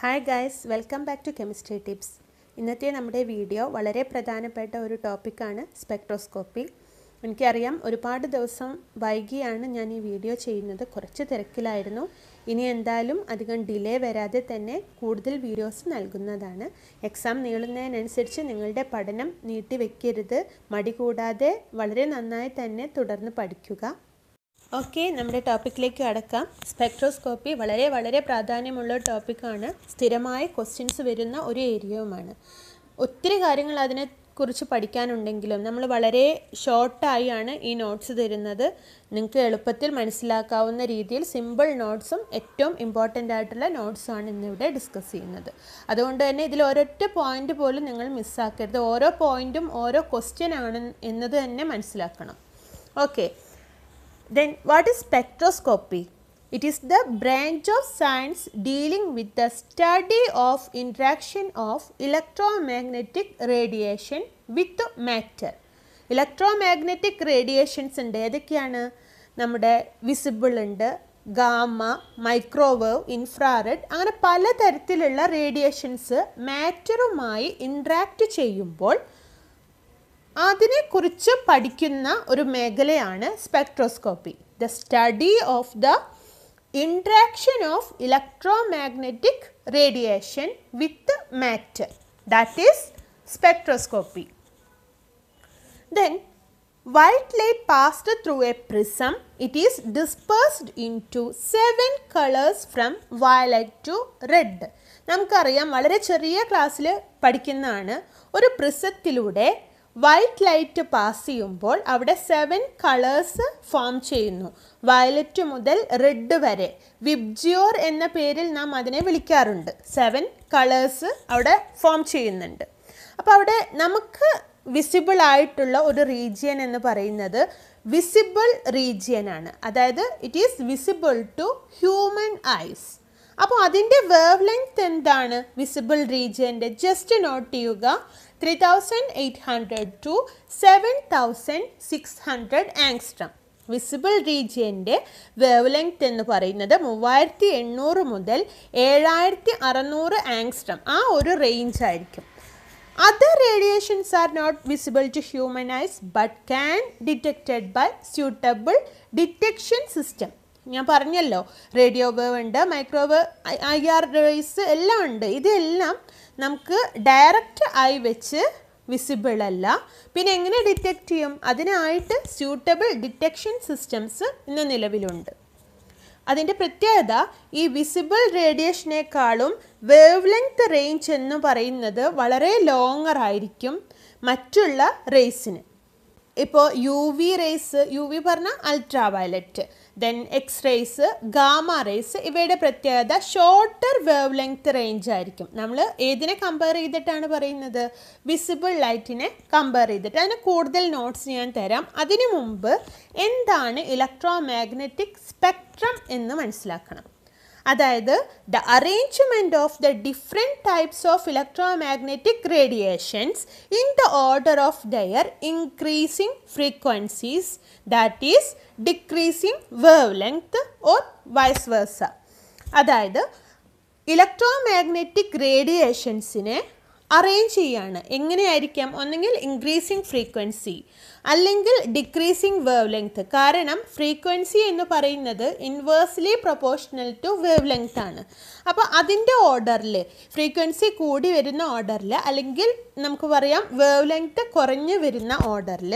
Hi guys welcome back to chemistry tips ഇന്നത്തെ നമ്മുടെ video വളരെ പ്രധാനപ്പെട്ട ഒരു ടോപ്പിക്കാണ് സ്പെക്ട്രോസ്കോപ്പി എനിക്കറിയാം ഒരുപാട് ദിവസം വൈകിയാണ് ഞാൻ ഈ വീഡിയോ ചെയ്യുന്നത് കുറച്ച് തിരക്കിലായിരുന്നു ഇനി എന്തായാലും അധികം ഡിലേ വരാതെ തന്നെ കൂടുതൽ വീഡിയോസ് നൽകുന്നതാണ് എക്സാം നീളുന്നതിനനുസരിച്ച് നിങ്ങളുടെ പഠനം നീട്ടിവെക്കരുത് മടി കൂടാതെ വളരെ നന്നായി തന്നെ തുടർന്ന് പഠിക്കുക ഓക്കെ നമ്മുടെ ടോപ്പിക്കിലേക്ക് അടക്കാം സ്പെക്ട്രോസ്കോപ്പി വളരെ വളരെ പ്രാധാന്യമുള്ള ടോപ്പിക്കാണ് സ്ഥിരമായ ക്വസ്റ്റ്യൻസ് വരുന്ന ഒരു ഏരിയയുമാണ് ഒത്തിരി കാര്യങ്ങൾ അതിനെക്കുറിച്ച് പഠിക്കാനുണ്ടെങ്കിലും നമ്മൾ വളരെ ഷോർട്ടായാണ് ഈ നോട്ട്സ് തരുന്നത് നിങ്ങൾക്ക് എളുപ്പത്തിൽ മനസ്സിലാക്കാവുന്ന രീതിയിൽ സിമ്പിൾ നോട്ട്സും ഏറ്റവും ഇമ്പോർട്ടൻ്റ് ആയിട്ടുള്ള നോട്ട്സാണ് ഇന്നിവിടെ ഡിസ്കസ് ചെയ്യുന്നത് അതുകൊണ്ട് തന്നെ ഇതിൽ ഒരൊറ്റ പോയിൻ്റ് പോലും നിങ്ങൾ മിസ്സാക്കരുത് ഓരോ പോയിൻറ്റും ഓരോ ക്വസ്റ്റ്യൻ ആണ് എന്നത് തന്നെ മനസ്സിലാക്കണം okay Then what is spectroscopy? It is the branch of science dealing with the study of interaction of electromagnetic radiation with matter. electromagnetic radiations radiations ഉണ്ട് ഏതൊക്കെയാണ് visible visible gamma microwave infrared infrared അങ്ങനെ പലതരത്തിലുള്ള radiations മാറ്ററുമായി interact ചെയ്യുമ്പോൾ അതിനെക്കുറിച്ച് പഠിക്കുന്ന ഒരു മേഖലയാണ് spectroscopy the study of the interaction of electromagnetic radiation with matter that is spectroscopy then white light passed through a prism it is dispersed into seven colours from violet to red നമുക്കറിയാം വളരെ ചെറിയ ക്ലാസ്സിൽ പഠിക്കുന്നതാണ് ഒരു പ്രിസത്തിലൂടെ white light pass ചെയ്യുമ്പോൾ അവിടെ seven colours form ചെയ്യുന്നു violet മുതൽ റെഡ് വരെ വിബ്ജിയോർ എന്ന പേരിൽ നാം അതിനെ വിളിക്കാറുണ്ട് സെവൻ കളേഴ്സ് അവിടെ ഫോം ചെയ്യുന്നുണ്ട് അപ്പോൾ അവിടെ നമുക്ക് വിസിബിൾ ആയിട്ടുള്ള ഒരു റീജിയൻ എന്ന് പറയുന്നത് വിസിബിൾ റീജിയൻ ആണ് അതായത് it is visible to human eyes അപ്പോൾ അതിൻ്റെ വേവ് ലെങ്ത് എന്താണ് വിസിബിൾ റീജിയൻ്റെ ജസ്റ്റ് നോട്ട് ചെയ്യുക 3800 to 7600 ആങ്സ്ട്രം വിസിബിൾ റീജിയൻ്റെ വേവ് ലെങ്ത് എന്ന് പറയുന്നത് മൂവായിരത്തി എണ്ണൂറ് മുതൽ ഏഴായിരത്തി അറുന്നൂറ് ആങ്സ്ട്രം ആ ഒരു റേഞ്ച് ആയിരിക്കും other radiations are not visible to human eyes but can detected by suitable detection system ഞാൻ പറഞ്ഞല്ലോ റേഡിയോ വേവ് ഉണ്ട് മൈക്രോവേവ് ഐ ആർ റേസ് എല്ലാം ഉണ്ട് ഇതെല്ലാം നമുക്ക് ഡയറക്റ്റ് ആയി വെച്ച് വിസിബിൾ അല്ല പിന്നെ എങ്ങനെ ഡിറ്റക്റ്റ് ചെയ്യും അതിനായിട്ട് സ്യൂട്ടബിൾ ഡിറ്റക്ഷൻ സിസ്റ്റംസ് ഇന്ന് നിലവിലുണ്ട് അതിൻ്റെ പ്രത്യേകത ഈ വിസിബിൾ റേഡിയേഷനേക്കാളും വേവ് ലെങ്ത് റേഞ്ച് എന്ന് പറയുന്നത് വളരെ ലോങ്ങർ ആയിരിക്കും മറ്റുള്ള റേസിന് ഇപ്പോൾ U V rays U V പറഞ്ഞാൽ ultraviolet then X rays gamma rays ഇവയുടെ പ്രത്യേകത ഷോർട്ടർ വേവ് ലെങ്ത് റേഞ്ച് ആയിരിക്കും നമ്മൾ ഏതിനെ കമ്പയർ ചെയ്തിട്ടാണ് പറയുന്നത് വിസിബിൾ ലൈറ്റിനെ കമ്പയർ ചെയ്തിട്ട് അതിന് കൂടുതൽ നോട്ട്സ് ഞാൻ തരാം അതിനു മുമ്പ് എന്താണ് ഇലക്ട്രോ മാഗ്നറ്റിക് സ്പെക്ട്രം എന്ന് മനസ്സിലാക്കണം അതായത് the arrangement of the different types of electromagnetic radiations in the order of their increasing frequencies that is decreasing wavelength or vice versa അതായത് ഇലക്ട്രോമാഗ്നറ്റിക് റേഡിയേഷൻസിനെ അറേഞ്ച് ചെയ്യാണ് എങ്ങനെയായിരിക്കാം ഒന്നെങ്കിൽ ഇൻക്രീസിങ് ഫ്രീക്വൻസി അല്ലെങ്കിൽ ഡിക്രീസിങ് വേവ് ലെങ്ത് കാരണം ഫ്രീക്വൻസി എന്ന് പറയുന്നത് inversely proportional to wavelength ആണ് അപ്പോൾ അതിൻ്റെ ഓർഡറിൽ ഫ്രീക്വൻസി കൂടി വരുന്ന ഓർഡറിൽ അല്ലെങ്കിൽ നമുക്ക് പറയാം വേവ് ലെങ്ത് കുറഞ്ഞു വരുന്ന ഓർഡറിൽ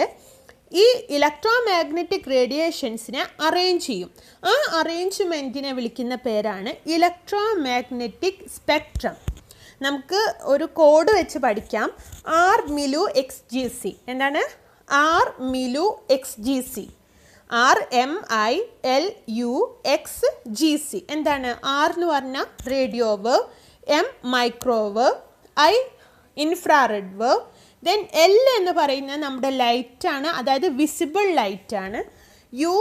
ഈ ഇലക്ട്രോ മാഗ്നറ്റിക് റേഡിയേഷൻസിനെ അറേഞ്ച് ചെയ്യും ആ അറേഞ്ച്മെൻറ്റിനെ വിളിക്കുന്ന പേരാണ് ഇലക്ട്രോ മാഗ്നറ്റിക് സ്പെക്ട്രം നമുക്ക് ഒരു കോഡ് വെച്ച് പഠിക്കാം ആർ മിലു എക്സ് ജി സി എന്താണ് ആർ മിലു X G C R M I L U X G C എന്താണ് ആർ എന്ന് പറഞ്ഞാൽ radio wave M microwave I infrared wave then L എന്ന് പറയുന്നത് നമ്മുടെ ലൈറ്റാണ് അതായത് വിസിബിൾ ലൈറ്റാണ് U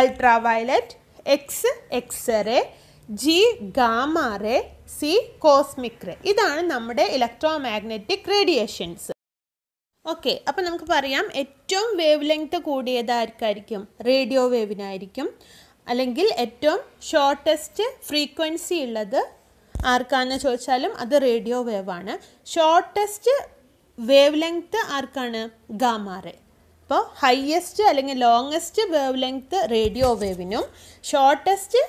ultraviolet X X X ray G gamma ray C cosmic ray ഇതാണ് നമ്മുടെ ഇലക്ട്രോ മാഗ്നറ്റിക് റേഡിയേഷൻസ് ഓക്കെ അപ്പോൾ നമുക്ക് പറയാം ഏറ്റവും വേവ് ലെങ്ത് കൂടിയതായിരിക്കും റേഡിയോ വേവിനായിരിക്കും അല്ലെങ്കിൽ ഏറ്റവും ഷോർട്ടസ്റ്റ് ഫ്രീക്വൻസി ഉള്ളത് ആർക്കാണെന്ന് ചോദിച്ചാലും അത് റേഡിയോ വേവാണ് ഷോർട്ടസ്റ്റ് വേവ് ലെങ്ത് ആർക്കാണ് ഗാമാറേ അപ്പോൾ ഹയ്യസ്റ്റ് അല്ലെങ്കിൽ ലോങ്ങസ്റ്റ് വേവ് ലെങ്ത് റേഡിയോ വേവിനും ഷോർട്ടസ്റ്റ്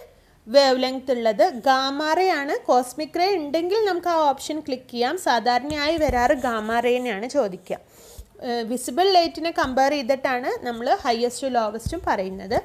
വേവ് ലെങ്ത് ഉള്ളത് ഗാമാറയാണ് കോസ്മിക് റേ ഉണ്ടെങ്കിൽ നമുക്ക് ആ ഓപ്ഷൻ ക്ലിക്ക് ചെയ്യാം സാധാരണയായി വരാറ് ഗാമാറേനെയാണ് ചോദിക്കുക വിസിബിൾ ലൈറ്റിനെ കമ്പയർ ചെയ്തിട്ടാണ് നമ്മൾ ഹയസ്റ്റും ലോവസ്റ്റും പറയുന്നത്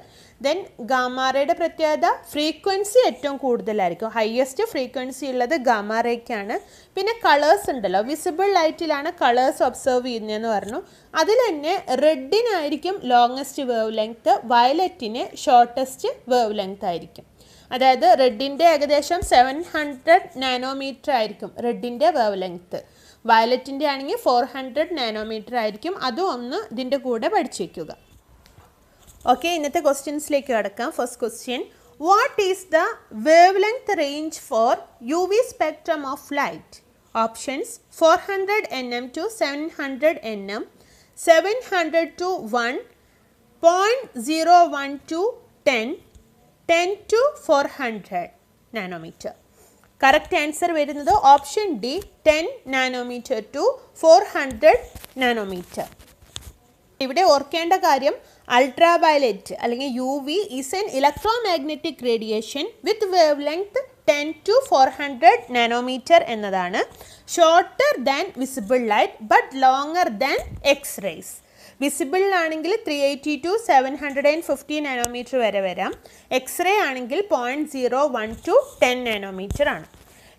ദെൻ ഗാമാറയുടെ പ്രത്യേകത ഫ്രീക്വൻസി ഏറ്റവും കൂടുതലായിരിക്കും ഹയസ്റ്റ് ഫ്രീക്വൻസി ഉള്ളത് ഗാമാറയ്ക്കാണ് പിന്നെ കളേഴ്സ് ഉണ്ടല്ലോ വിസിബിൾ ലൈറ്റിലാണ് കളേഴ്സ് ഒബ്സർവ് ചെയ്യുന്നതെന്ന് പറഞ്ഞു അതിൽ തന്നെ റെഡിനായിരിക്കും ലോങ്ങസ്റ്റ് വേവ് ലെങ്ത്ത് വയലറ്റിന് ഷോർട്ടസ്റ്റ് വേവ് ലെങ്ത് ആയിരിക്കും അതായത് റെഡിൻ്റെ ഏകദേശം സെവൻ ഹൺഡ്രഡ് നാനോമീറ്റർ ആയിരിക്കും റെഡിൻ്റെ വേവ് ലെങ്ത്ത് വയലറ്റിൻ്റെ ആണെങ്കിൽ ഫോർ ഹൺഡ്രഡ് നാനോമീറ്റർ ആയിരിക്കും അതും ഒന്ന് ഇതിൻ്റെ കൂടെ പഠിച്ചേക്കുക ഓക്കെ ഇന്നത്തെ ക്വസ്റ്റ്യൻസിലേക്ക് കടക്കാം first question what is the wavelength range for U V spectrum of light options four hundred N M to seven hundred N M seven hundred to one point zero one to ten ten to four hundred nanometre correct answer വരുന്നത് option D ten nanometre to four hundred nanometre ഇവിടെ ഓർക്കേണ്ട കാര്യം ultraviolet അല്ലെങ്കിൽ U V is an electromagnetic radiation with wavelength ten to four hundred nanometre എന്നതാണ് shorter than visible light but longer than X rays വിസിബിളിലാണെങ്കിൽ three eighty to seven hundred and fifty nanometre വരെ വരാം X ray ആണെങ്കിൽ point zero one to ten nanometre ആണ്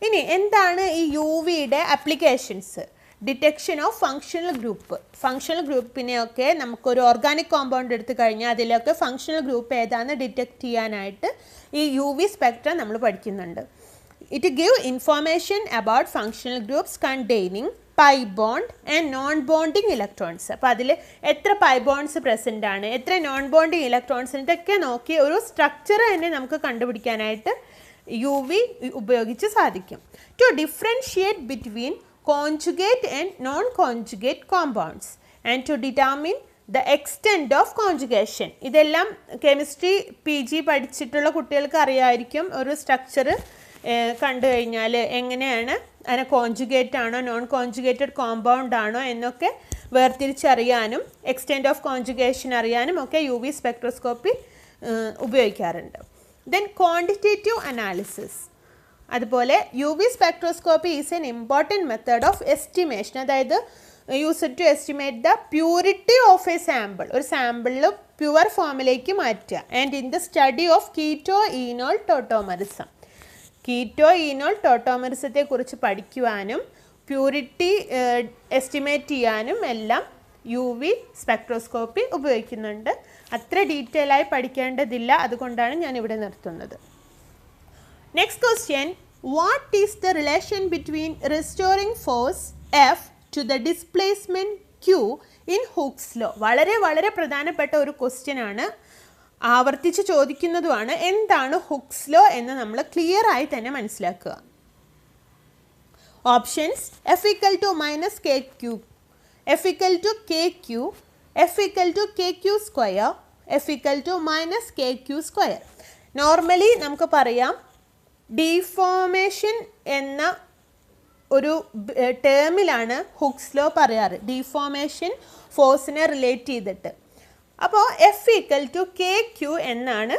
ഇനി എന്താണ് ഈ U വിയുടെ applications detection of functional group functional ഗ്രൂപ്പിനെയൊക്കെ നമുക്കൊരു ഓർഗാനിക് കോമ്പൗണ്ട് എടുത്തു കഴിഞ്ഞാൽ അതിലൊക്കെ ഫങ്ഷണൽ ഗ്രൂപ്പ് ഏതാണെന്ന് ഡിറ്റക്റ്റ് ചെയ്യാനായിട്ട് ഈ യു വി സ്പെക്ട്രം നമ്മൾ പഠിക്കുന്നുണ്ട് it give information about functional groups containing pi bond and non bonding electrons അപ്പോൾ അതിൽ എത്ര പൈ ബോണ്ട്സ് പ്രസൻ്റ് ആണ് എത്ര നോൺ ബോണ്ടിങ് ഇലക്ട്രോൺസ് ഇതൊക്കെ നോക്കി ഒരു സ്ട്രക്ചർ തന്നെ നമുക്ക് കണ്ടുപിടിക്കാനായിട്ട് യു വി ഉപയോഗിച്ച് സാധിക്കും to differentiate between conjugate and non conjugate compounds and to determine the extent of conjugation ഇതെല്ലാം കെമിസ്ട്രി പി ജി പഠിച്ചിട്ടുള്ള കുട്ടികൾക്ക് അറിയാമായിരിക്കും ഒരു സ്ട്രക്ചർ കണ്ടു കഴിഞ്ഞാൽ എങ്ങനെയാണ് അതിനെ കോൺജുഗേറ്റ് ആണോ നോൺ കോൺജുഗേറ്റഡ് കോമ്പൗണ്ട് ആണോ എന്നൊക്കെ വേർതിരിച്ചറിയാനും എക്സ്റ്റെൻഡ് ഓഫ് കോൺജുഗേഷൻ അറിയാനും ഒക്കെ യു വി സ്പെക്ട്രോസ്കോപ്പി ഉപയോഗിക്കാറുണ്ട് ദെൻ ക്വാണ്ടിറ്റേറ്റീവ് അനാലിസിസ് അതുപോലെ U V spectroscopy is an important method of estimation അതായത് use to estimate the purity of a sample ഒരു സാമ്പിളിൽ പ്യുവർ ഫോമിലേക്ക് മാറ്റുക and in the study of keto enol tautomerism keto enol ടോട്ടോമറിസത്തെക്കുറിച്ച് പഠിക്കുവാനും purity estimate ചെയ്യാനും എല്ലാം യു വി സ്പെക്ട്രോസ്കോപ്പി ഉപയോഗിക്കുന്നുണ്ട് അത്ര ഡീറ്റെയിൽ ആയി പഠിക്കേണ്ടതില്ല അതുകൊണ്ടാണ് ഞാൻ ഇവിടെ നിർത്തുന്നത് next question what is the relation between restoring force F to the displacement Q in Hooke's law വളരെ വളരെ പ്രധാനപ്പെട്ട ഒരു ക്വസ്റ്റ്യൻ ആണ് ആവർത്തിച്ച് ചോദിക്കുന്നതുമാണ് എന്താണ് ഹുക്സ് ലോ എന്ന് നമ്മൾ ക്ലിയർ ആയി തന്നെ മനസ്സിലാക്കുക options F equal to minus K Q F equal to K Q F equal to K Q square F equal to minus K Q square normally നമുക്ക് പറയാം ഡീഫോമേഷൻ എന്ന ഒരു ടേമിലാണ് ഹുക്സ് ലോ പറയാറ് ഡീഫോമേഷൻ ഫോഴ്സിനെ റിലേറ്റ് ചെയ്തിട്ട് അപ്പോൾ F equal to K Q എന്നാണ്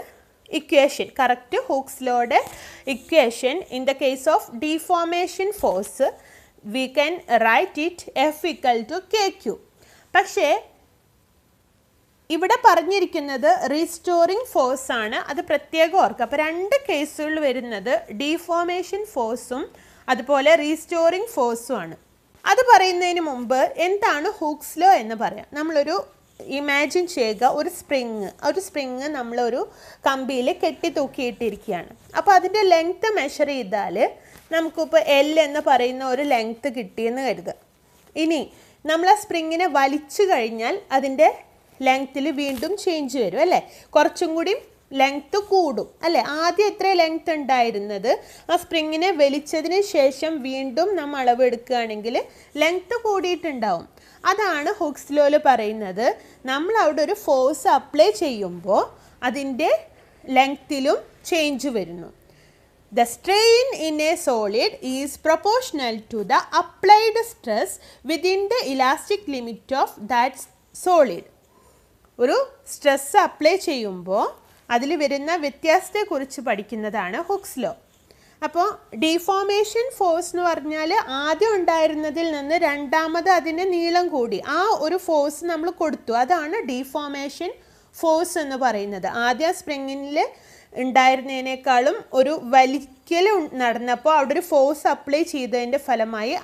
ഇക്വേഷൻ കറക്റ്റ് ഹൂക്സ്ലോയുടെ equation in the case of deformation force we can write it F equal to K Q പക്ഷേ ഇവിടെ പറഞ്ഞിരിക്കുന്നത് റീസ്റ്റോറിങ് ഫോഴ്സ് ആണ് അത് പ്രത്യേകം ഓർക്കുക അപ്പോൾ രണ്ട് കേസുകൾ വരുന്നത് ഡിഫോമേഷൻ ഫോഴ്സും അതുപോലെ റീസ്റ്റോറിങ് ഫോഴ്സും ആണ് അത് പറയുന്നതിന് മുമ്പ് എന്താണ് ഹൂക്സ്ലോ എന്ന് പറയാം നമ്മളൊരു ഇമാജിൻ ചെയ്യുക ഒരു സ്പ്രിങ് ഒരു സ്പ്രിങ് നമ്മളൊരു കമ്പിയിൽ കെട്ടി തൂക്കിയിട്ടിരിക്കുകയാണ് അപ്പോൾ അതിൻ്റെ ലെങ്ത്ത് മെഷർ ചെയ്താൽ നമുക്കിപ്പോൾ എൽ എന്ന് പറയുന്ന ഒരു ലെങ്ത്ത് കിട്ടിയെന്ന് കരുതുക ഇനി നമ്മൾ ആ സ്പ്രിങ്ങിനെ വലിച്ചു കഴിഞ്ഞാൽ അതിൻ്റെ ലെങ്ത്തിൽ വീണ്ടും ചേഞ്ച് വരും അല്ലേ കുറച്ചും കൂടി ലെങ്ത്ത് കൂടും അല്ലേ ആദ്യം എത്ര ലെങ്ത്ത് ഉണ്ടായിരുന്നത് ആ സ്പ്രിങ്ങിനെ വലിച്ചതിന് ശേഷം വീണ്ടും നമ്മൾ അളവെടുക്കുകയാണെങ്കിൽ ലെങ്ത്ത് കൂടിയിട്ടുണ്ടാവും അതാണ് ഹോക്സ് ലോയിൽ പറയുന്നത് നമ്മൾ അവിടെ ഒരു ഫോഴ്സ് അപ്ലൈ ചെയ്യുമ്പോൾ അതിൻ്റെ ലെങ്ത്തിലും ചേഞ്ച് വരുന്നു the strain in a solid is proportional to the applied stress within the elastic limit of that solid ഒരു സ്ട്രെസ് അപ്ലൈ ചെയ്യുമ്പോൾ അതിൽ വരുന്ന വ്യത്യാസത്തെക്കുറിച്ച് പഠിക്കുന്നതാണ് ഹുക്സ് ലോ അപ്പോൾ ഡിഫോമേഷൻ ഫോഴ്സ് എന്ന് പറഞ്ഞാൽ ആദ്യം ഉണ്ടായിരുന്നതിൽ നിന്ന് രണ്ടാമത് അതിന് നീളം കൂടി ആ ഒരു ഫോഴ്സ് നമ്മൾ കൊടുത്തു അതാണ് ഡിഫോമേഷൻ ഫോഴ്സ് എന്ന് പറയുന്നത് ആദ്യ സ്പ്രിങ്ങിൽ ഉണ്ടായിരുന്നതിനേക്കാളും ഒരു വലിക്കൽ നടന്നപ്പോൾ അവിടെ ഒരു ഫോഴ്സ് അപ്ലൈ ചെയ്തതിൻ്റെ ഫലമായി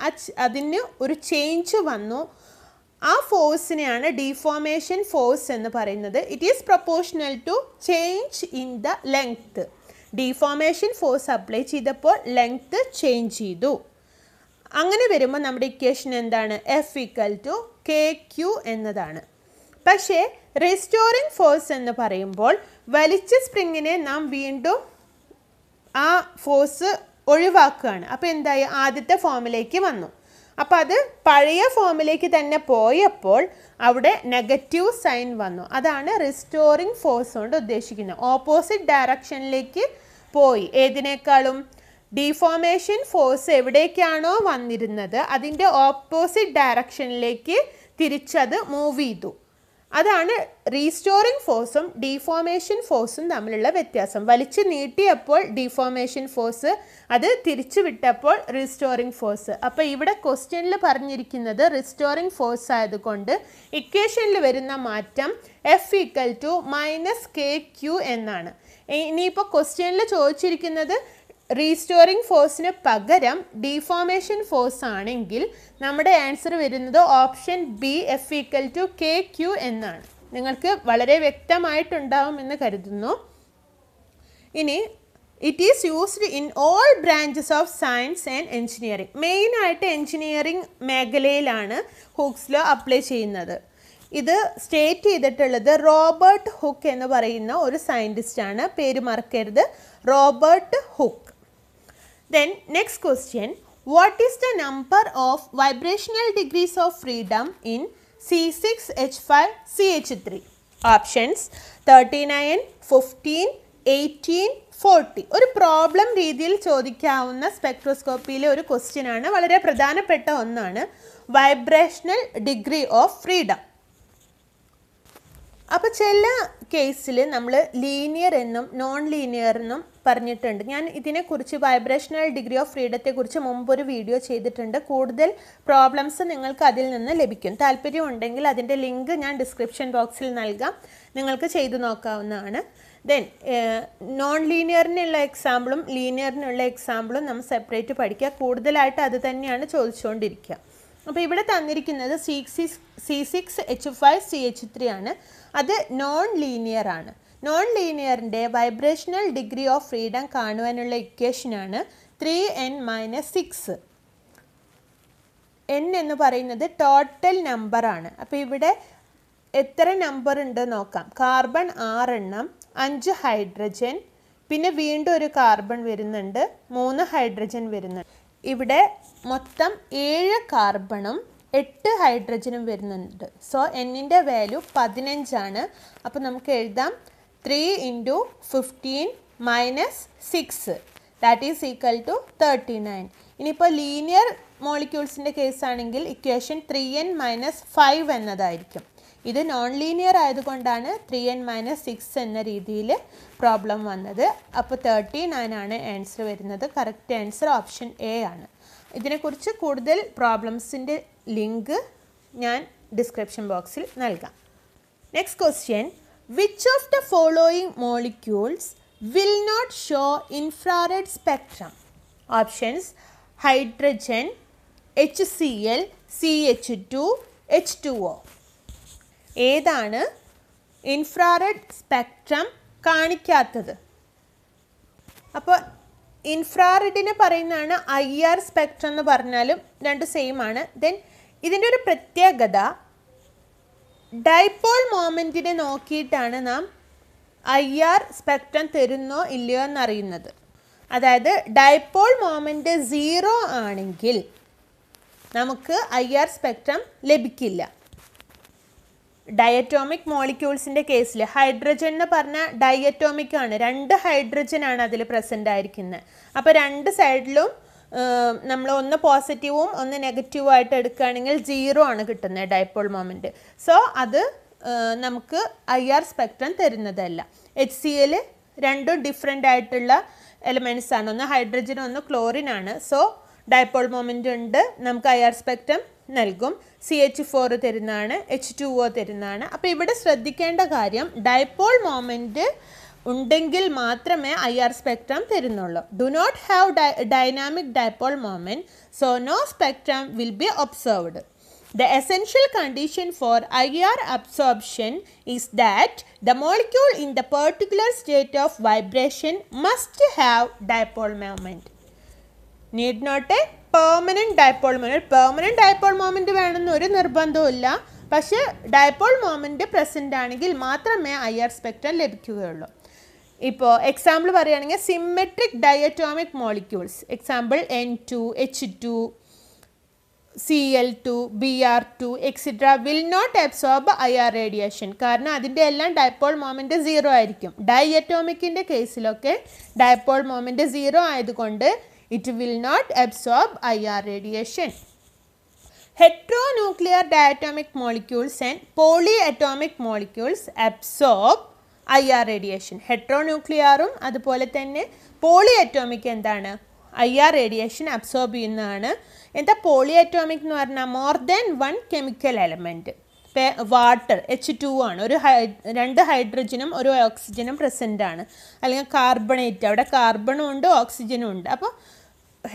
അതിന് ഒരു ചേഞ്ച് വന്നു ആ ഫോഴ്സിനെയാണ് ഡിഫോമേഷൻ ഫോഴ്സ് എന്ന് പറയുന്നത് it is proportional to change in the length deformation force apply ചെയ്തപ്പോൾ ലെങ്ത്ത് ചേഞ്ച് ചെയ്തു അങ്ങനെ വരുമ്പോൾ നമ്മുടെ ഇക്വേഷൻ എന്താണ് F equal to K Q എന്നതാണ് പക്ഷേ റെസ്റ്റോറിങ് ഫോഴ്സ് എന്ന് പറയുമ്പോൾ വലിച്ച സ്പ്രിങ്ങിനെ നാം വീണ്ടും ആ ഫോഴ്സ് ഒഴിവാക്കുകയാണ് അപ്പോൾ എന്തായി ആദ്യത്തെ ഫോമിലേക്ക് വന്നു അപ്പോൾ അത് പഴയ ഫോമിലേക്ക് തന്നെ പോയപ്പോൾ അവിടെ നെഗറ്റീവ് സൈൻ വന്നു അതാണ് റിസ്റ്റോറിങ് ഫോഴ്സ് കൊണ്ട് ഉദ്ദേശിക്കുന്നത് ഓപ്പോസിറ്റ് ഡയറക്ഷനിലേക്ക് പോയി ഏതിനേക്കാളും ഡിഫോമേഷൻ ഫോഴ്സ് എവിടേക്കാണോ വന്നിരുന്നത് അതിൻ്റെ ഓപ്പോസിറ്റ് ഡയറക്ഷനിലേക്ക് തിരിച്ചത് മൂവ് ചെയ്തു അതാണ് റീസ്റ്റോറിങ് ഫോഴ്സും ഡിഫോമേഷൻ ഫോഴ്സും തമ്മിലുള്ള വ്യത്യാസം വലിച്ചു നീട്ടിയപ്പോൾ ഡിഫോമേഷൻ ഫോഴ്സ് അത് തിരിച്ചു വിട്ടപ്പോൾ റീസ്റ്റോറിങ് ഫോഴ്സ് അപ്പോൾ ഇവിടെ ക്വസ്റ്റ്യനിൽ പറഞ്ഞിരിക്കുന്നത് റിസ്റ്റോറിങ് ഫോഴ്സ് ആയതുകൊണ്ട് ഇക്വേഷനിൽ വരുന്ന മാറ്റം F equal to minus K Q എന്നാണ് ഇനിയിപ്പോൾ ക്വസ്റ്റ്യനിൽ ചോദിച്ചിരിക്കുന്നത് റീസ്റ്റോറിങ് ഫോഴ്സിന് പകരം ഡീഫോമേഷൻ ഫോഴ്സ് ആണെങ്കിൽ നമ്മുടെ ആൻസർ വരുന്നത് option B F equal to K Q എന്നാണ് നിങ്ങൾക്ക് വളരെ എന്ന് കരുതുന്നു ഇനി it is used in all branches of science and engineering മെയിനായിട്ട് എഞ്ചിനീയറിംഗ് മേഖലയിലാണ് ഹൂക്സ് ലോ അപ്ലൈ ചെയ്യുന്നത് ഇത് സ്റ്റേറ്റ് ചെയ്തിട്ടുള്ളത് റോബർട്ട് ഹുക്ക് എന്ന് പറയുന്ന ഒരു സയൻറ്റിസ്റ്റാണ് പേര് മറക്കരുത് Robert Hooke then next question what is the number of vibrational degrees of freedom in C six H five C H three options thirty nine fifteen eighteen forty ഒരു problem രീതിയിൽ ചോദിക്കാവുന്ന സ്പെക്ട്രോസ്കോപ്പിയിലെ ഒരു ക്വസ്റ്റ്യൻ ആണ് വളരെ പ്രധാനപ്പെട്ട ഒന്നാണ് വൈബ്രേഷണൽ ഡിഗ്രി ഓഫ് ഫ്രീഡം അപ്പോൾ ചില കേസിൽ നമ്മൾ ലീനിയർ എന്നും നോൺ ലീനിയർ എന്നും പറഞ്ഞിട്ടുണ്ട് ഞാൻ ഇതിനെക്കുറിച്ച് വൈബ്രേഷണൽ ഡിഗ്രി ഓഫ് ഫ്രീഡത്തെക്കുറിച്ച് ഒരു വീഡിയോ ചെയ്തിട്ടുണ്ട് കൂടുതൽ പ്രോബ്ലംസ് നിങ്ങൾക്ക് അതിൽ നിന്ന് ലഭിക്കും താല്പര്യം ഉണ്ടെങ്കിൽ അതിൻ്റെ ലിങ്ക് ഞാൻ ഡിസ്ക്രിപ്ഷൻ ബോക്സിൽ നൽകാം നിങ്ങൾക്ക് ചെയ്തു നോക്കാവുന്നതാണ് ദെൻ നോൺ ലീനിയറിനുള്ള എക്സാമ്പിളും ലീനിയറിനുള്ള എക്സാമ്പിളും നമ്മൾ സെപ്പറേറ്റ് പഠിക്കുക കൂടുതലായിട്ട് അത് തന്നെയാണ് ചോദിച്ചുകൊണ്ടിരിക്കുക അപ്പോൾ ഇവിടെ തന്നിരിക്കുന്നത് C C six H five C H three ആണ് അത് നോൺ ലീനിയർ ആണ് നോൺ ലീനിയറിൻ്റെ വൈബ്രേഷണൽ ഡിഗ്രി ഓഫ് ഫ്രീഡം കാണുവാനുള്ള ഇക്വേഷനാണ് three N minus six N എന്ന് പറയുന്നത് ടോട്ടൽ നമ്പറാണ് അപ്പോൾ ഇവിടെ എത്ര നമ്പർ ഉണ്ട് നോക്കാം കാർബൺ ആറെണ്ണം അഞ്ച് ഹൈഡ്രജൻ പിന്നെ വീണ്ടും ഒരു കാർബൺ വരുന്നുണ്ട് മൂന്ന് ഹൈഡ്രജൻ വരുന്നുണ്ട് ഇവിടെ മൊത്തം ഏഴ് കാർബണും എട്ട് ഹൈഡ്രജനും വരുന്നുണ്ട് സോ എന്നിൻ്റെ വാല്യൂ പതിനഞ്ചാണ് അപ്പോൾ നമുക്ക് എഴുതാം three into fifteen minus six that is equal to thirty nine ഇനിയിപ്പോൾ ലീനിയർ മോളിക്യൂൾസിൻ്റെ കേസാണെങ്കിൽ equation three N minus five എന്നതായിരിക്കും ഇത് നോൺ ലീനിയർ ആയതുകൊണ്ടാണ് ത്രീ എൻ മൈനസ് സിക്സ് എന്ന രീതിയിൽ പ്രോബ്ലം വന്നത് അപ്പോൾ തേർട്ടി നയൻ ആണ് ആൻസർ വരുന്നത് കറക്റ്റ് ആൻസർ ഓപ്ഷൻ എ ആണ് ഇതിനെക്കുറിച്ച് കൂടുതൽ പ്രോബ്ലംസിൻ്റെ ലിങ്ക് ഞാൻ ഡിസ്ക്രിപ്ഷൻ ബോക്സിൽ നൽകാം next question which of the following molecules will not show infrared spectrum options hydrogen H C L C H two H two O ഏതാണ് ഇൻഫ്രാറെഡ് സ്പെക്ട്രം കാണിക്കാത്തത് അപ്പോൾ ഇൻഫ്രാറെഡിനെ പറയുന്നതാണ് ഐ ആർ സ്പെക്ട്രം എന്ന് പറഞ്ഞാലും രണ്ട് സെയിം ആണ് ദെൻ ഇതിൻ്റെ ഒരു പ്രത്യേകത ഡൈപോൾ മോമെൻറ്റിനെ നോക്കിയിട്ടാണ് നാം ഐ ആർ സ്പെക്ട്രം തരുന്നോ ഇല്ലയോ എന്നറിയുന്നത് അതായത് ഡൈപോൾ മോമെൻറ്റ് സീറോ ആണെങ്കിൽ നമുക്ക് ഐ ആർ സ്പെക്ട്രം ലഭിക്കില്ല ഡയറ്റോമിക് മോളിക്യൂൾസിൻ്റെ കേസിൽ ഹൈഡ്രജൻ എന്ന് പറഞ്ഞാൽ ഡയറ്റോമിക് ആണ് രണ്ട് ഹൈഡ്രജൻ ആണ് അതിൽ പ്രസൻ്റ് ആയിരിക്കുന്നത് അപ്പോൾ രണ്ട് സൈഡിലും നമ്മൾ ഒന്ന് പോസിറ്റീവും ഒന്ന് നെഗറ്റീവും ആയിട്ട് എടുക്കുകയാണെങ്കിൽ സീറോ ആണ് കിട്ടുന്നത് ഡൈപ്പോൾ മൊമെൻറ്റ് സോ അത് നമുക്ക് ഐ ആർ സ്പെക്ട്രം തരുന്നതല്ല എച്ച് സി എൽ രണ്ടും ഡിഫറെൻ്റ് ആയിട്ടുള്ള എലമെൻറ്റ്സ് ആണ് ഒന്ന് ഹൈഡ്രജൻ ഒന്ന് ക്ലോറിൻ ആണ് സോ ഡൈപ്പോൾ മൊമെൻ്റ് ഉണ്ട് നമുക്ക് ഐ ആർ സ്പെക്ട്രം നൽകും സി എച്ച് ഫോർ തരുന്നതാണ് എച്ച് ടു ഒ തരുന്നതാണ് അപ്പോൾ ഇവിടെ ശ്രദ്ധിക്കേണ്ട കാര്യം ഡൈപ്പോൾ മൊമെൻറ്റ് ഉണ്ടെങ്കിൽ മാത്രമേ ഐ ആർ സ്പെക്ട്രം തരുന്നുള്ളൂ do not have dynamic dipole moment so no spectrum will be observed the essential condition for I R absorption is that the molecule in the particular state of vibration must have dipole moment need not a permanent dipole moment permanent dipole moment വേണമെന്ന് ഒരു നിർബന്ധവും പക്ഷേ ഡയപ്പോൾ moment present ആണെങ്കിൽ മാത്രമേ I R spectrum ലഭിക്കുകയുള്ളൂ ഇപ്പോൾ example പറയുകയാണെങ്കിൽ symmetric diatomic molecules example N two H two C L two B R two extra will not absorb I R radiation കാരണം അതിൻ്റെ എല്ലാം ഡയപ്പോൾ മോമെൻ്റ് സീറോ ആയിരിക്കും ഡയറ്റോമിക്കിൻ്റെ കേസിലൊക്കെ ഡയപ്പോൾ മോമെൻ്റ് സീറോ ആയതുകൊണ്ട് it will not absorb I R radiation heteronuclear diatomic molecules and polyatomic molecules absorb I R radiation ഹെട്രോന്യൂക്ലിയാറും അതുപോലെ തന്നെ പോളി അറ്റോമിക് എന്താണ് ഐ ആർ റേഡിയേഷൻ അബ്സോർബ് ചെയ്യുന്നതാണ് എന്താ പോളി അറ്റോമിക് എന്ന് പറഞ്ഞാൽ more than one chemical element water H two ആണ് ഒരു ഹൈ രണ്ട് ഹൈഡ്രജനും ഒരു ഓക്സിജനും പ്രസൻ്റ് ആണ് അല്ലെങ്കിൽ കാർബണേറ്റ് അവിടെ കാർബണും ഉണ്ട് ഓക്സിജനും ഉണ്ട് അപ്പോൾ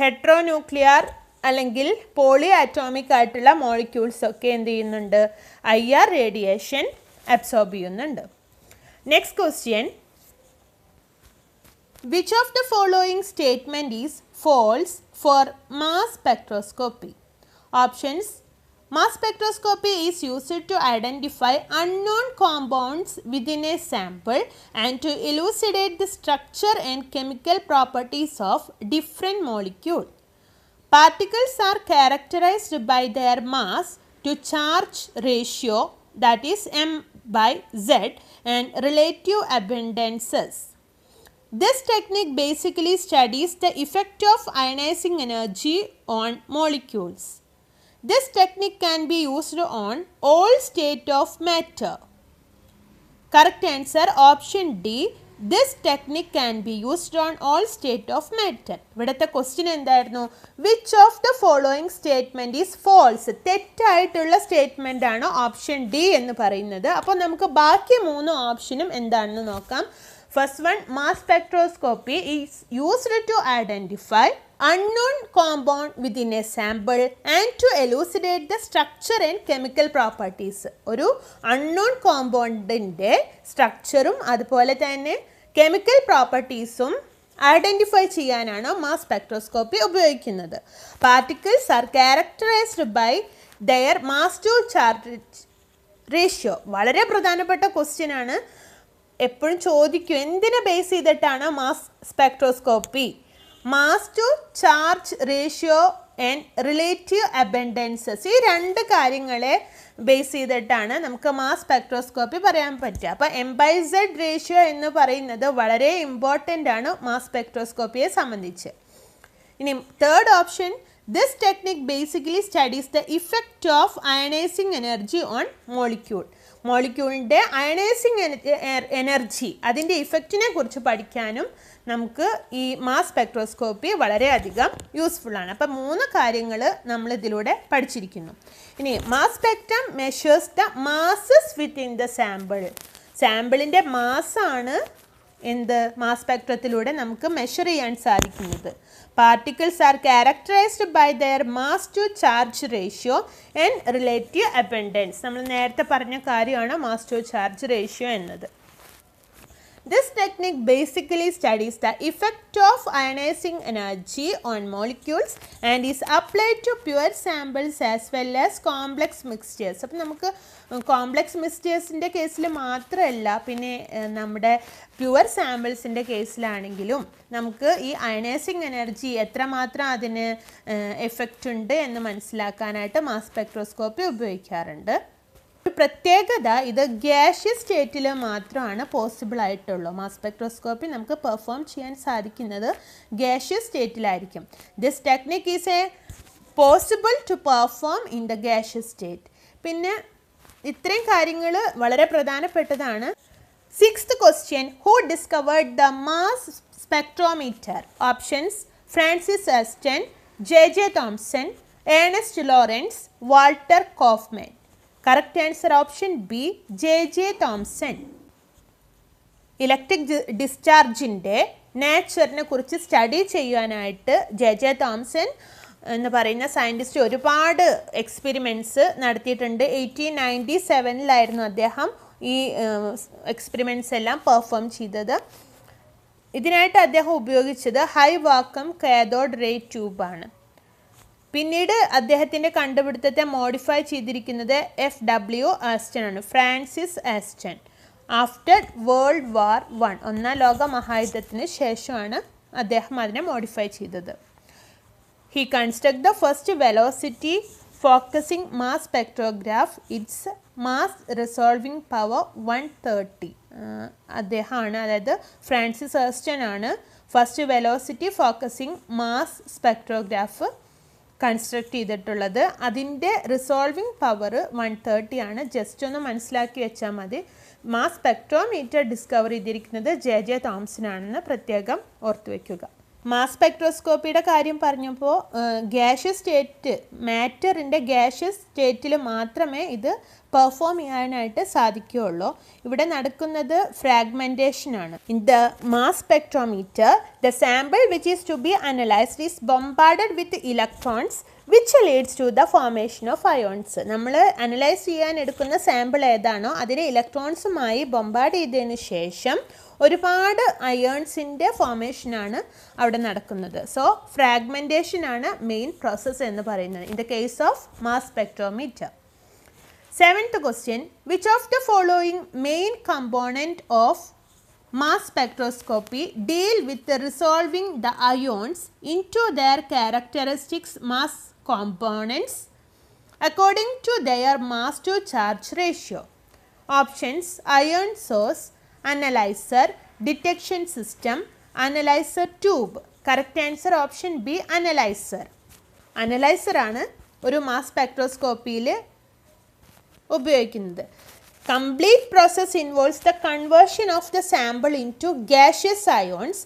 ഹെട്രോന്യൂക്ലിയർ അല്ലെങ്കിൽ പോളി ആറ്റോമിക് ആയിട്ടുള്ള മോളിക്യൂൾസ് ഒക്കെ എന്ത് ചെയ്യുന്നുണ്ട് ഐ ആർ റേഡിയേഷൻ അബ്സോർബ് ചെയ്യുന്നുണ്ട് Next question. Which of the following statement is false for mass spectroscopy? Options. Mass spectroscopy is used to identify unknown compounds within a sample and to elucidate the structure and chemical properties of different molecule. Particles are characterized by their mass to charge ratio that is m by Z and relative abundances. This technique basically studies the effect of ionizing energy on molecules. This technique can be used on all state of matter. Correct answer option D this technique can be used on all state of metal ഇവിടുത്തെ question എന്തായിരുന്നു which of the following statement is false തെറ്റായിട്ടുള്ള statement ആണ് option D എന്ന് പറയുന്നത് അപ്പോൾ നമുക്ക് ബാക്കി മൂന്ന് ഓപ്ഷനും എന്താണെന്ന് നോക്കാം first one mass spectroscopy is used to identify unknown compound within a sample and to elucidate the structure and chemical properties ഒരു അൺനോൺ കോമ്പൗണ്ടിൻ്റെ സ്ട്രക്ചറും അതുപോലെ തന്നെ കെമിക്കൽ പ്രോപ്പർട്ടീസും ഐഡൻറ്റിഫൈ ചെയ്യാനാണ് മാസ് സ്പെക്ട്രോസ്കോപ്പി ഉപയോഗിക്കുന്നത് particles are characterised by their mass to charge ratio വളരെ പ്രധാനപ്പെട്ട ക്വസ്റ്റ്യൻ ആണ് എപ്പോഴും ചോദിക്കും എന്തിനെ ബേസ് ചെയ്തിട്ടാണ് mass spectroscopy mass to charge ratio and relative abundances ഈ രണ്ട് കാര്യങ്ങളെ ബേസ് ചെയ്തിട്ടാണ് നമുക്ക് മാസ് സ്പെക്ട്രോസ്കോപ്പി പറയാൻ പറ്റുക അപ്പോൾ എം ബൈ സെഡ് റേഷ്യോ എന്ന് പറയുന്നത് വളരെ ഇമ്പോർട്ടൻ്റ് ആണ് മാസ് സ്പെക്ട്രോസ്കോപ്പിയെ സംബന്ധിച്ച് ഇനി third option this technique basically studies the effect of ionising energy on molecule മോളിക്യൂളിൻ്റെ അയണൈസിങ് എനർജി അതിൻ്റെ ഇഫക്റ്റിനെ കുറിച്ച് പഠിക്കാനും നമുക്ക് ഈ മാസ് സ്പെക്ട്രോസ്കോപ്പി വളരെയധികം യൂസ്ഫുൾ ആണ് അപ്പം മൂന്ന് കാര്യങ്ങൾ നമ്മൾ ഇതിലൂടെ പഠിച്ചിരിക്കുന്നു ഇനി mass spectrum measures the masses within the sample സാമ്പിളിൻ്റെ മാസാണ് എന്ത് മാസ് സ്പെക്ട്രത്തിലൂടെ നമുക്ക് മെഷർ ചെയ്യാൻ സാധിക്കുന്നത് particles are characterised by their mass to charge ratio and relative abundance നമ്മൾ നേരത്തെ പറഞ്ഞ കാര്യമാണ് മാസ് ടു ചാർജ് റേഷ്യോ എന്നത് This technique basically studies the effect of ionizing energy on molecules and is applied to pure samples as well as complex mixtures. അപ്പം നമുക്ക് complex മിക്സ്റ്റേഴ്സിൻ്റെ കേസിൽ മാത്രമല്ല പിന്നെ നമ്മുടെ പ്യുവർ സാമ്പിൾസിൻ്റെ കേസിലാണെങ്കിലും നമുക്ക് ഈ അയണൈസിങ് എനർജി എത്രമാത്രം അതിന് എഫക്റ്റ് ഉണ്ട് എന്ന് മനസ്സിലാക്കാനായിട്ട് മാസ് സ്പെക്ട്രോസ്കോപ്പി ഉപയോഗിക്കാറുണ്ട് പ്രത്യേകത ഇത് ഗ്യാഷ്യ സ്റ്റേറ്റിൽ മാത്രമാണ് പോസിബിൾ ആയിട്ടുള്ളൂ മാസ് സ്പെക്ട്രോസ്കോപ്പി നമുക്ക് പെർഫോം ചെയ്യാൻ സാധിക്കുന്നത് ഗ്യാഷ്യ സ്റ്റേറ്റിലായിരിക്കും this technique is a possible to perform in the gaseous state പിന്നെ ഇത്രയും കാര്യങ്ങൾ വളരെ പ്രധാനപ്പെട്ടതാണ് sixth question who discovered the mass spectrometer options Francis Aston J J Thomson Ernest Lawrence Walter Kaufmann Correct answer option B, J Thompson. Electric ഡിസ്ചാർജിൻ്റെ നേച്ചറിനെ കുറിച്ച് study ചെയ്യാനായിട്ട് J J Thomson എന്ന് പറയുന്ന സയൻറ്റിസ്റ്റ് ഒരുപാട് എക്സ്പെരിമെൻറ്റ്സ് നടത്തിയിട്ടുണ്ട് എയ്റ്റീൻ നയൻറ്റി സെവനിലായിരുന്നു അദ്ദേഹം ഈ എക്സ്പെരിമെൻറ്റ്സ് എല്ലാം പെർഫോം ചെയ്തത് ഇതിനായിട്ട് അദ്ദേഹം ഉപയോഗിച്ചത് ഹൈ വാക്കം കാഥോഡ് റേ ട്യൂബാണ് പിന്നീട് അദ്ദേഹത്തിൻ്റെ കണ്ടുപിടുത്തത്തെ മോഡിഫൈ ചെയ്തിരിക്കുന്നത് എഫ് ഡബ്ല്യു ആസ്റ്റൻ ആണ് Francis Aston after World War one ഒന്നാം ലോക മഹായുദ്ധത്തിന് ശേഷമാണ് അദ്ദേഹം അതിനെ മോഡിഫൈ ചെയ്തത് he construct the first velocity focusing mass spectrograph its mass resolving power one thirty അദ്ദേഹമാണ് അതായത് ഫ്രാൻസിസ് ഏസ്റ്റൻ ആണ് first velocity focusing mass spectrograph construct ചെയ്തിട്ടുള്ളത് അതിൻ്റെ റിസോൾവിംഗ് പവർ വൺ തേർട്ടി ആണ് ജസ്റ്റ് ഒന്ന് മനസ്സിലാക്കി വെച്ചാൽ മതി മാസ് സ്പെക്ട്രോമീറ്റർ ഡിസ്കവർ ചെയ്തിരിക്കുന്നത് ജെ ജെ തോംസൺ ആണെന്ന് പ്രത്യേകം ഓർത്തു മാസ് സ്പെക്ട്രോസ്കോപ്പിയുടെ കാര്യം പറഞ്ഞപ്പോൾ ഗ്യാഷ്യസ് സ്റ്റേറ്റ് മാറ്ററിൻ്റെ ഗ്യാഷ്യസ് സ്റ്റേറ്റിൽ മാത്രമേ ഇത് പെർഫോം ചെയ്യാനായിട്ട് സാധിക്കുകയുള്ളൂ ഇവിടെ നടക്കുന്നത് ഫ്രാഗ്മെൻറ്റേഷനാണ് in the mass spectrometer the sample which is to be analysed is bombarded with electrons which leads to the formation of ions നമ്മൾ അനലൈസ് ചെയ്യാൻ എടുക്കുന്ന സാമ്പിൾ ഏതാണോ അതിലെ ഇലക്ട്രോൺസുമായി ബൊമ്പാർഡ് ചെയ്തതിന് ശേഷം ഒരുപാട് അയേൺസിൻ്റെ ഫോർമേഷനാണ് അവിടെ നടക്കുന്നത് സോ ഫ്രാഗ്മെൻറ്റേഷനാണ് മെയിൻ പ്രോസസ്സ് എന്ന് പറയുന്നത് in the case of mass spectrometer seventh question which of the following main component of mass spectroscopy deal with resolving the ions into their characteristics mass components according to their mass to charge ratio. Options iron source, analyzer, detection system, analyzer tube. Correct answer option B analyser അനലൈസറാണ് ഒരു മാസ് സ്പെക്ട്രോസ്കോപ്പിയിൽ ഉപയോഗിക്കുന്നത് complete process involves the conversion of the sample into gaseous ions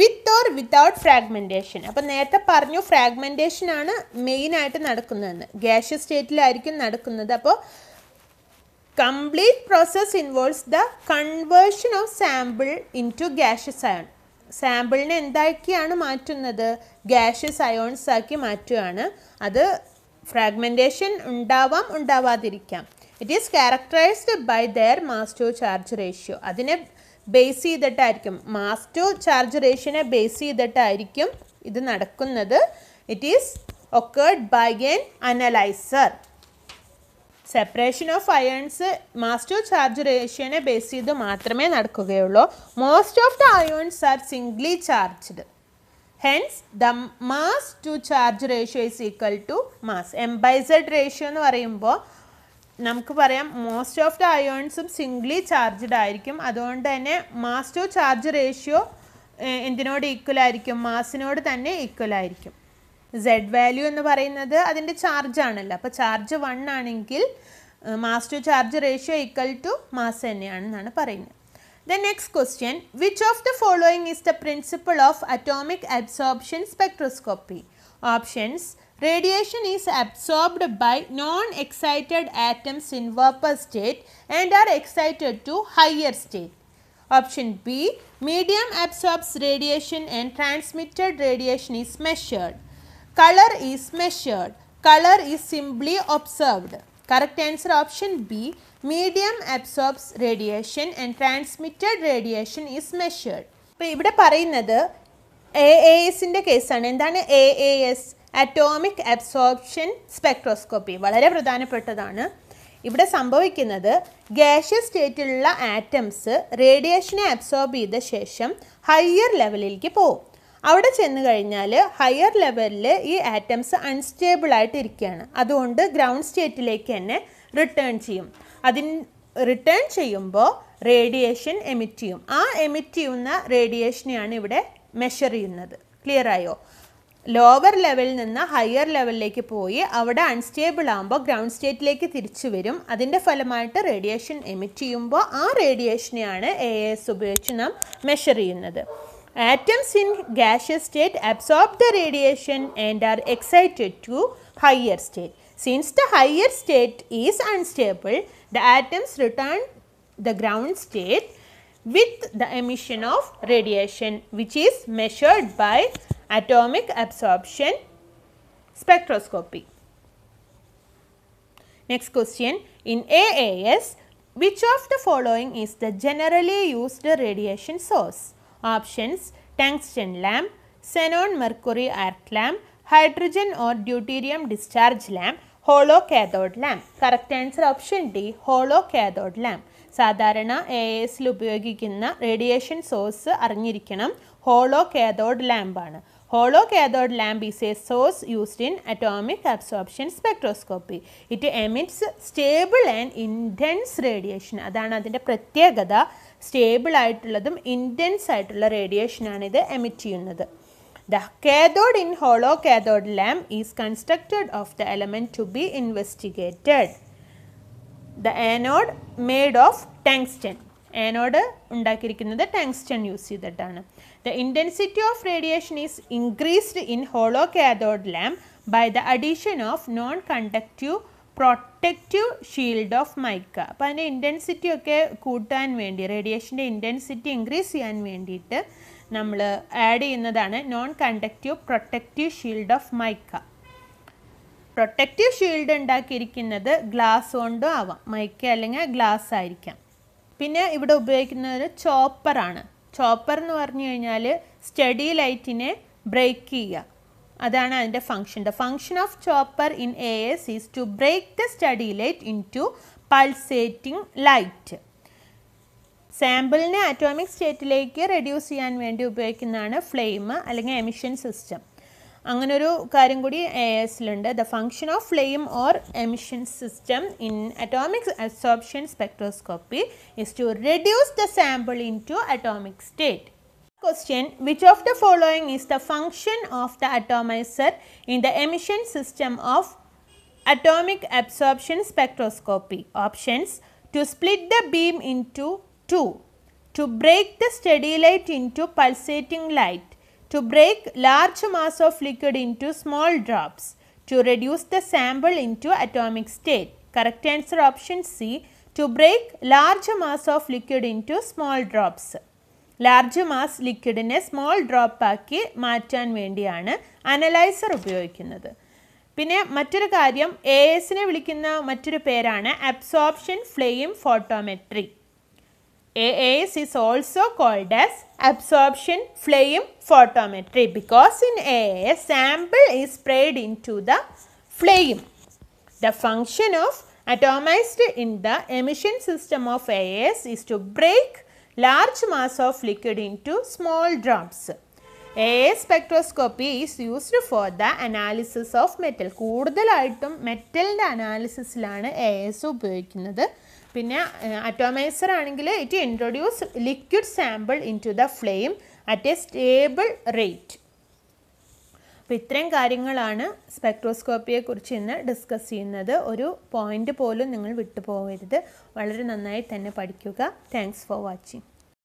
with or without fragmentation അപ്പോൾ നേരത്തെ പറഞ്ഞു ഫ്രാഗ്മെൻറ്റേഷനാണ് മെയിനായിട്ട് നടക്കുന്നതെന്ന് ഗ്യാഷ്യസ് സ്റ്റേറ്റിലായിരിക്കും നടക്കുന്നത് അപ്പോൾ complete involves the conversion of sample into gaseous ion സാമ്പിളിനെ എന്താക്കിയാണ് മാറ്റുന്നത് ഗ്യാഷ്യസ് അയോൺസ് ആക്കി മാറ്റുകയാണ് അത് ഫ്രാഗ്മെൻറ്റേഷൻ ഉണ്ടാവാം ഉണ്ടാവാതിരിക്കാം it is characterised by their mass to charge ratio അതിനെ ബേസ് ചെയ്തിട്ടായിരിക്കും മാസ് ടു ചാർജ് റേഷ്യോനെ ബേസ് ചെയ്തിട്ടായിരിക്കും ഇത് നടക്കുന്നത് it is occurred by an analyser separation of ions mass to charge റേഷ്യോനെ ബേസ് ചെയ്ത് മാത്രമേ നടക്കുകയുള്ളൂ most of the ions are singly charged hence the mass to charge ratio is equal to mass M by Z ratio എന്ന് പറയുമ്പോൾ നമുക്ക് പറയാം most of the അയോൺസും singly charged ആയിരിക്കും അതുകൊണ്ട് തന്നെ മാസ് ടു ചാർജ് റേഷ്യോ എന്തിനോട് ഈക്വൽ ആയിരിക്കും മാസിനോട് തന്നെ ഈക്വൽ ആയിരിക്കും z value is parayunnathu charge aanalla appo charge 1 anengil mass to charge ratio equal to mass n aanu parayunnu the next question which of the following is the principle of atomic absorption spectroscopy options radiation is absorbed by non excited atoms in vapor state and are excited to higher state option b medium absorbs radiation and transmitted radiation is measured Color is measured. Color is simply observed. Correct answer option B. Medium absorbs radiation and transmitted radiation is measured. ഇപ്പോൾ ഇവിടെ പറയുന്നത് A A എസിൻ്റെ കേസാണ് എന്താണ് A A S atomic absorption spectroscopy വളരെ പ്രധാനപ്പെട്ടതാണ് ഇവിടെ സംഭവിക്കുന്നത് ഗ്യാഷ്യസ് സ്റ്റേറ്റിലുള്ള ആറ്റംസ് റേഡിയേഷനെ അബ്സോർബ് ചെയ്ത ശേഷം ഹയർ ലെവലിലേക്ക് പോകും അവിടെ ചെന്ന് കഴിഞ്ഞാൽ ഹയർ ലെവലിൽ ഈ ആറ്റംസ് അൺസ്റ്റേബിൾ ആയിട്ട് ഇരിക്കുകയാണ് അതുകൊണ്ട് ഗ്രൗണ്ട് സ്റ്റേറ്റിലേക്ക് തന്നെ റിട്ടേൺ ചെയ്യും അതിൻ റിട്ടേൺ ചെയ്യുമ്പോൾ റേഡിയേഷൻ എമിറ്റ് ചെയ്യും ആ എമിറ്റ് ചെയ്യുന്ന റേഡിയേഷനെയാണ് ഇവിടെ മെഷർ ചെയ്യുന്നത് ക്ലിയർ ആയോ ലോവർ ലെവലിൽ നിന്ന് ഹയർ ലെവലിലേക്ക് പോയി അവിടെ അൺസ്റ്റേബിൾ ആകുമ്പോൾ ഗ്രൗണ്ട് സ്റ്റേറ്റിലേക്ക് തിരിച്ചു വരും അതിൻ്റെ ഫലമായിട്ട് റേഡിയേഷൻ എമിറ്റ് ചെയ്യുമ്പോൾ ആ റേഡിയേഷനെയാണ് എ എസ് ഉപയോഗിച്ച് നാം മെഷർ ചെയ്യുന്നത് Atoms in gaseous state absorb the radiation and are excited to higher state. Since the higher state is unstable, the atoms return the ground state with the emission of radiation which is measured by atomic absorption spectroscopy. Next question, in AAS, which of the following is the generally used radiation source? Options tungsten lamp xenon mercury arc lamp hydrogen or deuterium discharge lamp hollow cathode lamp correct answer option D hollow cathode lamp സാധാരണ A എസിൽ ഉപയോഗിക്കുന്ന radiation source അറിഞ്ഞിരിക്കണം hollow cathode ലാമ്പാണ് hollow cathode lamp is a source used in atomic absorption spectroscopy it emits stable and intense radiation അതാണ് അതിൻ്റെ പ്രത്യേകത stable ആയിട്ടുള്ളതും intense ആയിട്ടുള്ള റേഡിയേഷനാണ് ഇത് എമിറ്റ് ചെയ്യുന്നത് the cathode in hollow cathode lamp is constructed of the element to be investigated the anode made of tungsten anode ഉണ്ടാക്കിയിരിക്കുന്നത് tungsten use ചെയ്തിട്ടാണ് the intensity of radiation is increased in hollow cathode lamp by the addition of non conductive protective shield of mica അപ്പോൾ അതിൻ്റെ intensity ഒക്കെ കൂട്ടാൻ വേണ്ടി റേഡിയേഷൻ്റെ intensity increase ചെയ്യാൻ വേണ്ടിയിട്ട് നമ്മൾ ആഡ് ചെയ്യുന്നതാണ് non conductive protective shield of mica protective shield ഉണ്ടാക്കിയിരിക്കുന്നത് ഗ്ലാസ് കൊണ്ടും ആവാം മൈക്ക അല്ലെങ്കിൽ ഗ്ലാസ് ആയിരിക്കാം പിന്നെ ഇവിടെ ഉപയോഗിക്കുന്നത് ചോപ്പറാണ് ചോപ്പർ എന്ന് പറഞ്ഞു കഴിഞ്ഞാൽ സ്റ്റഡി ലൈറ്റിനെ ബ്രേക്ക് ചെയ്യുക അതാണ് അതിൻ്റെ function the function of chopper in A S is to break the steady light into pulsating light സാമ്പിളിനെ അറ്റോമിക് സ്റ്റേറ്റിലേക്ക് റെഡ്യൂസ് ചെയ്യാൻ വേണ്ടി ഉപയോഗിക്കുന്നതാണ് ഫ്ലെയിം അല്ലെങ്കിൽ എമിഷൻ സിസ്റ്റം അങ്ങനൊരു കാര്യം കൂടി എ എസിലുണ്ട് the function of flame or emission system in atomic absorption spectroscopy is to reduce the sample into atomic state Question Which of the following is the function of the atomizer in the emission system of atomic absorption spectroscopy? Options To split the beam into two, to break the steady light into pulsating light, to break large mass of liquid into small drops, to reduce the sample into atomic state. Correct answer option C to break large mass of liquid into small drops. Large mass ലിക്വിഡിനെ small ഡ്രോപ്പാക്കി മാറ്റാൻ വേണ്ടിയാണ് analyser ഉപയോഗിക്കുന്നത് പിന്നെ മറ്റൊരു കാര്യം A എസിനെ വിളിക്കുന്ന മറ്റൊരു പേരാണ് absorption flame photometry A S is also called as absorption flame photometry because in A S sample is sprayed into the flame the function of atomised in the emission system of A S is to break large mass of liquid into small drums. A spectroscopy is used for the analysis of metal കൂടുതലായിട്ടും മെറ്റലിൻ്റെ അനാലിസിസിലാണ് A S ഉപയോഗിക്കുന്നത് പിന്നെ atomiser ആണെങ്കിൽ it introduce liquid sample into the flame at a stable rate അപ്പോൾ ഇത്രയും കാര്യങ്ങളാണ് സ്പെക്ട്രോസ്കോപ്പിയെക്കുറിച്ച് ഇന്ന് ഡിസ്കസ് ചെയ്യുന്നത് ഒരു പോയിൻ്റ് പോലും നിങ്ങൾ വിട്ടുപോകരുത് വളരെ നന്നായി തന്നെ പഠിക്കുക താങ്ക്സ് ഫോർ വാച്ചിങ്